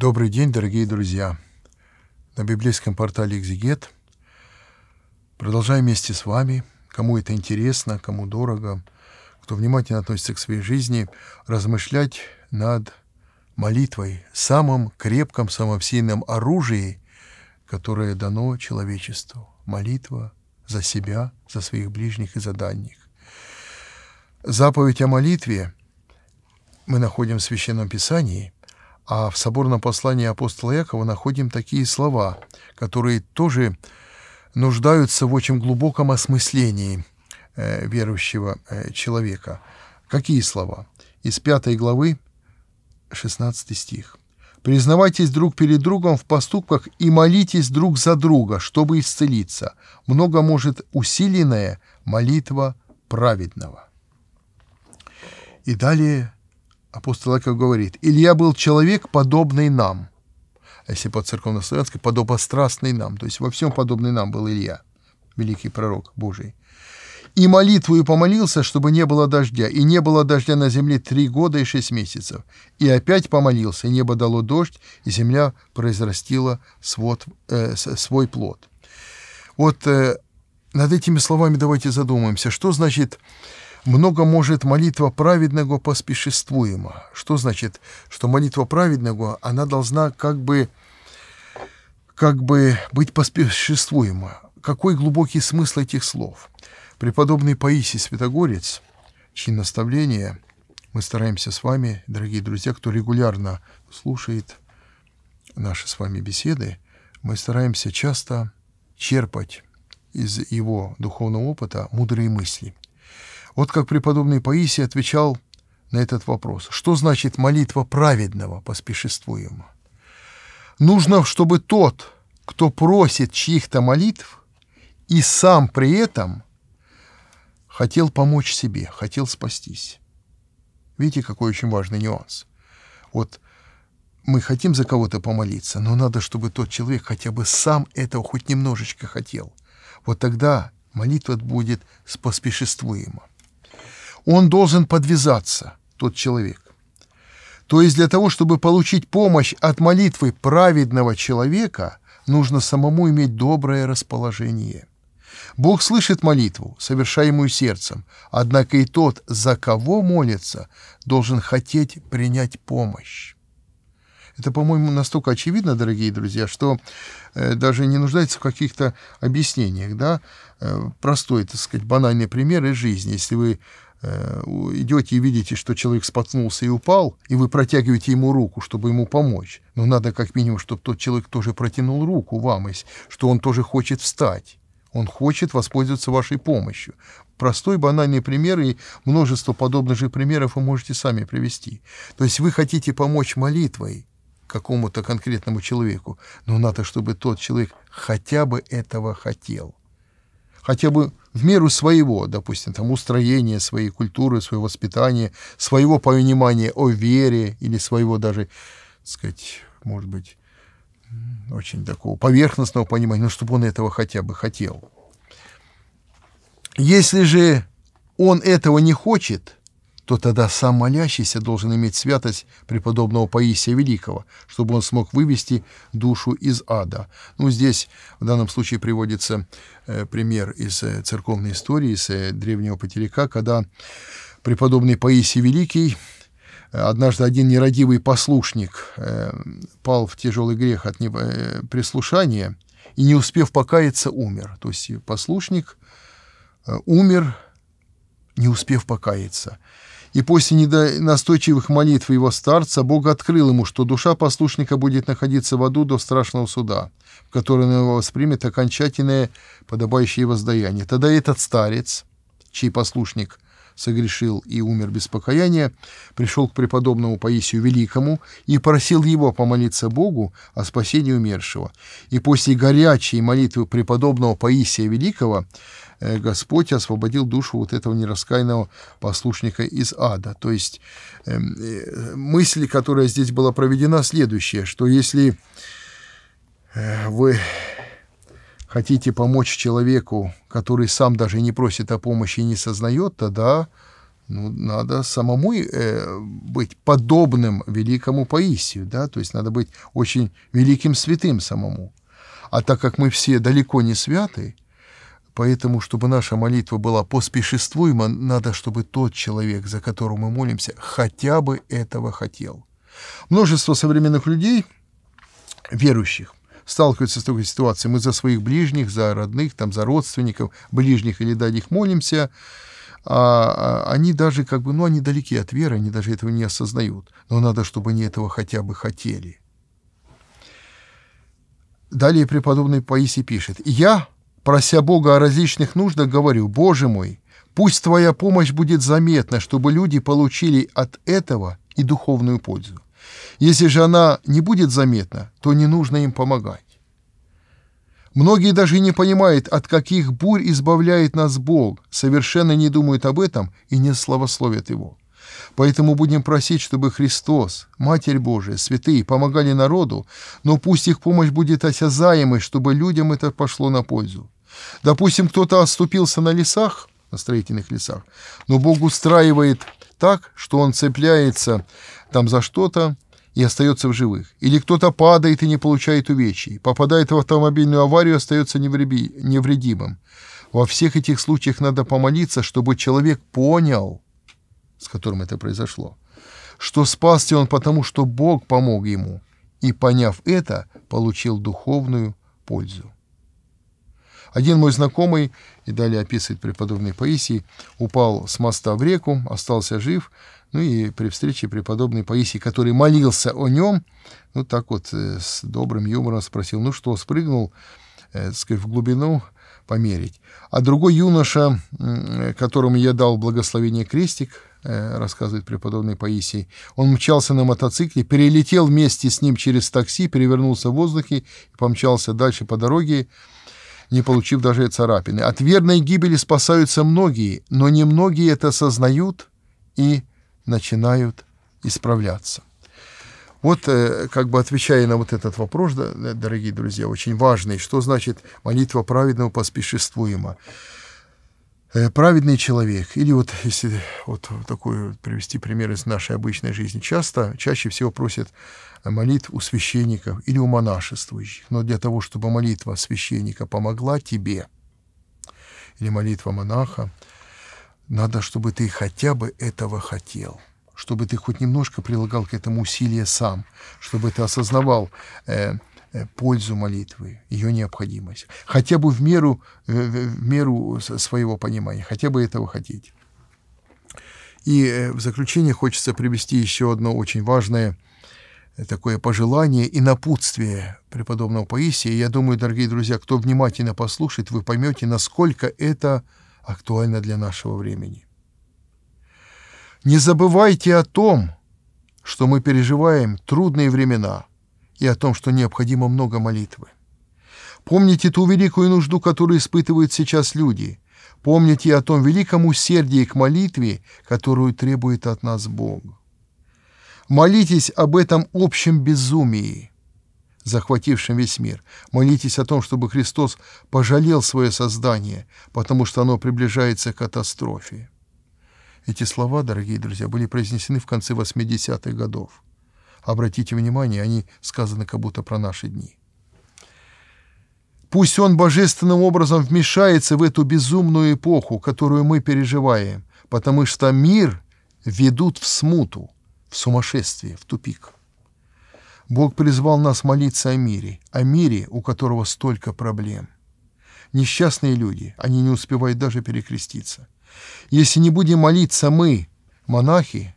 Добрый день, дорогие друзья! На библейском портале «Экзегет» продолжаем вместе с вами, кому это интересно, кому дорого, кто внимательно относится к своей жизни, размышлять над молитвой, самым крепком, самым сильным оружием, которое дано человечеству. Молитва за себя, за своих ближних и за дальних. Заповедь о молитве мы находим в Священном Писании – а в соборном послании апостола Якова находим такие слова, которые тоже нуждаются в очень глубоком осмыслении э, верующего э, человека. Какие слова? Из 5 главы 16 стих. «Признавайтесь друг перед другом в поступках и молитесь друг за друга, чтобы исцелиться. Много может усиленная молитва праведного». И далее апостол Иаков говорит, «Илья был человек, подобный нам». А если по-церковнославянски, «подобострастный нам». То есть во всем подобный нам был Илья, великий пророк Божий. «И молитву и помолился, чтобы не было дождя, и не было дождя на земле три года и шесть месяцев. И опять помолился, и небо дало дождь, и земля произрастила свод, э, свой плод». Вот э, над этими словами давайте задумаемся, что значит много может молитва праведного поспешествуема. Что значит, что молитва праведного, она должна как бы, как бы быть поспешествуема. Какой глубокий смысл этих слов? Преподобный Паисий Святогорец, чьи наставления мы стараемся с вами, дорогие друзья, кто регулярно слушает наши с вами беседы, мы стараемся часто черпать из его духовного опыта мудрые мысли – вот как преподобный Паисий отвечал на этот вопрос. Что значит молитва праведного, поспешеству Нужно, чтобы тот, кто просит чьих-то молитв, и сам при этом хотел помочь себе, хотел спастись. Видите, какой очень важный нюанс. Вот мы хотим за кого-то помолиться, но надо, чтобы тот человек хотя бы сам этого хоть немножечко хотел. Вот тогда молитва будет споспешествуема он должен подвязаться, тот человек. То есть для того, чтобы получить помощь от молитвы праведного человека, нужно самому иметь доброе расположение. Бог слышит молитву, совершаемую сердцем, однако и тот, за кого молится, должен хотеть принять помощь. Это, по-моему, настолько очевидно, дорогие друзья, что э, даже не нуждается в каких-то объяснениях. Да? Э, простой, так сказать, банальный пример из жизни. Если вы Э, идете и видите, что человек споткнулся и упал, и вы протягиваете ему руку, чтобы ему помочь. Но надо как минимум, чтобы тот человек тоже протянул руку вам, что он тоже хочет встать. Он хочет воспользоваться вашей помощью. Простой банальный пример и множество подобных же примеров вы можете сами привести. То есть вы хотите помочь молитвой какому-то конкретному человеку, но надо, чтобы тот человек хотя бы этого хотел. Хотя бы в меру своего, допустим, там, устроения своей культуры, своего воспитания, своего понимания о вере или своего даже, так сказать, может быть, очень такого поверхностного понимания, но ну, чтобы он этого хотя бы хотел. Если же он этого не хочет – то тогда сам молящийся должен иметь святость преподобного Паисия Великого, чтобы он смог вывести душу из ада. Ну, здесь в данном случае приводится э, пример из э, церковной истории, из э, древнего Патерика, когда преподобный Паисий Великий э, Однажды один нерадивый послушник э, пал в тяжелый грех от не, э, прислушания и, не успев покаяться, умер. То есть послушник э, умер, не успев покаяться и после недо... настойчивых молитв его старца Бог открыл ему, что душа послушника будет находиться в аду до страшного суда, в который он его воспримет окончательное подобающее воздаяние. Тогда этот старец, чей послушник – согрешил и умер без покаяния, пришел к преподобному Паисию Великому и просил его помолиться Богу о спасении умершего. И после горячей молитвы преподобного Паисия Великого э, Господь освободил душу вот этого нераскаянного послушника из ада. То есть эм, э, мысль, которая здесь была проведена, следующая, что если э, вы Хотите помочь человеку, который сам даже не просит о помощи и не сознает, тогда ну, надо самому э, быть подобным великому Паисию, да, то есть надо быть очень великим святым самому. А так как мы все далеко не святы, поэтому, чтобы наша молитва была поспешествуема, надо, чтобы тот человек, за которого мы молимся, хотя бы этого хотел. Множество современных людей, верующих, сталкиваются с такой ситуацией. Мы за своих ближних, за родных, там, за родственников, ближних или дальних молимся, а, а они даже как бы, ну, они далеки от веры, они даже этого не осознают. Но надо, чтобы они этого хотя бы хотели. Далее преподобный Паисий пишет, «Я, прося Бога о различных нуждах, говорю, Боже мой, пусть Твоя помощь будет заметна, чтобы люди получили от этого и духовную пользу. Если же она не будет заметна, то не нужно им помогать. Многие даже не понимают, от каких бурь избавляет нас Бог, совершенно не думают об этом и не славословят Его. Поэтому будем просить, чтобы Христос, Матерь Божия, святые помогали народу, но пусть их помощь будет осязаемой, чтобы людям это пошло на пользу. Допустим, кто-то оступился на лесах, на строительных лесах, но Бог устраивает так, что он цепляется там за что-то и остается в живых. Или кто-то падает и не получает увечий, попадает в автомобильную аварию и остается невредимым. Во всех этих случаях надо помолиться, чтобы человек понял, с которым это произошло, что спасся он потому, что Бог помог ему, и, поняв это, получил духовную пользу. Один мой знакомый, и далее описывает преподобный Паисий, упал с моста в реку, остался жив, ну и при встрече преподобный Паисий, который молился о нем, ну так вот э, с добрым юмором спросил, ну что, спрыгнул, э, сказать, в глубину померить. А другой юноша, э, которому я дал благословение крестик, э, рассказывает преподобный Паисий. Он мчался на мотоцикле, перелетел вместе с ним через такси, перевернулся в воздухе и помчался дальше по дороге не получив даже царапины. От верной гибели спасаются многие, но немногие это осознают и начинают исправляться. Вот, э, как бы отвечая на вот этот вопрос, дорогие друзья, очень важный, что значит молитва праведного поспешествуема. Э, праведный человек, или вот если вот такой привести пример из нашей обычной жизни, часто, чаще всего просят молитв у священников или у монашествующих. Но для того, чтобы молитва священника помогла тебе, или молитва монаха, надо, чтобы ты хотя бы этого хотел чтобы ты хоть немножко прилагал к этому усилия сам, чтобы ты осознавал э, Э, пользу молитвы, ее необходимость. Хотя бы в меру, э, в меру своего понимания, хотя бы этого хотите. И э, в заключение хочется привести еще одно очень важное такое пожелание и напутствие преподобного Паисия. Я думаю, дорогие друзья, кто внимательно послушает, вы поймете, насколько это актуально для нашего времени. Не забывайте о том, что мы переживаем трудные времена – и о том, что необходимо много молитвы. Помните ту великую нужду, которую испытывают сейчас люди. Помните о том великом усердии к молитве, которую требует от нас Бог. Молитесь об этом общем безумии, захватившем весь мир. Молитесь о том, чтобы Христос пожалел свое создание, потому что оно приближается к катастрофе. Эти слова, дорогие друзья, были произнесены в конце 80-х годов. Обратите внимание, они сказаны как будто про наши дни. Пусть он божественным образом вмешается в эту безумную эпоху, которую мы переживаем, потому что мир ведут в смуту, в сумасшествие, в тупик. Бог призвал нас молиться о мире, о мире, у которого столько проблем. Несчастные люди, они не успевают даже перекреститься. Если не будем молиться мы, монахи,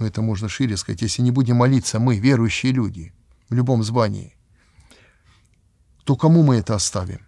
но это можно шире сказать, если не будем молиться мы, верующие люди, в любом звании, то кому мы это оставим?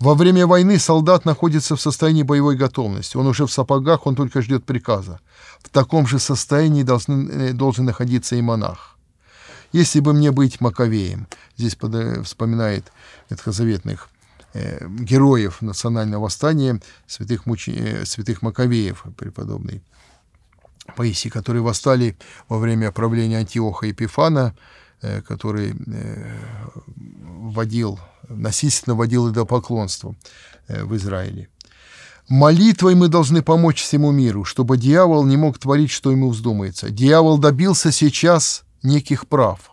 Во время войны солдат находится в состоянии боевой готовности. Он уже в сапогах, он только ждет приказа. В таком же состоянии должен э, должен находиться и монах. «Если бы мне быть Маковеем», здесь под, вспоминает ветхозаветных э, героев национального восстания, святых, мучи, э, святых Маковеев преподобный Паисий, которые восстали во время правления Антиоха Епифана, э, который э, вводил, насильственно вводил идолопоклонство э, в Израиле. Молитвой мы должны помочь всему миру, чтобы дьявол не мог творить, что ему вздумается. Дьявол добился сейчас неких прав.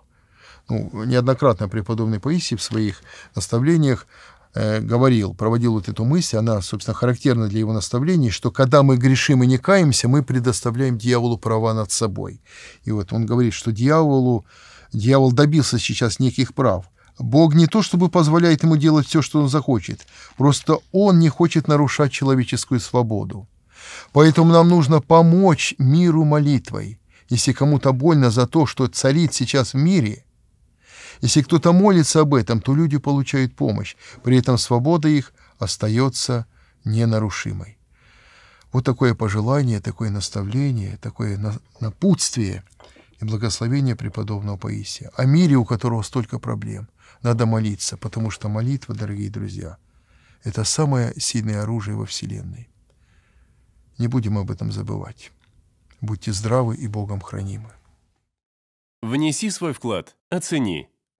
Ну, неоднократно преподобный Паисий в своих наставлениях Э, говорил, проводил вот эту мысль, она, собственно, характерна для его наставлений, что когда мы грешим и не каемся, мы предоставляем дьяволу права над собой. И вот он говорит, что дьяволу, дьявол добился сейчас неких прав. Бог не то чтобы позволяет ему делать все, что он захочет, просто он не хочет нарушать человеческую свободу. Поэтому нам нужно помочь миру молитвой. Если кому-то больно за то, что царит сейчас в мире – если кто-то молится об этом, то люди получают помощь. При этом свобода их остается ненарушимой. Вот такое пожелание, такое наставление, такое напутствие и благословение преподобного Паисия. О мире, у которого столько проблем. Надо молиться, потому что молитва, дорогие друзья, это самое сильное оружие во Вселенной. Не будем об этом забывать. Будьте здравы и Богом хранимы. Внеси свой вклад, оцени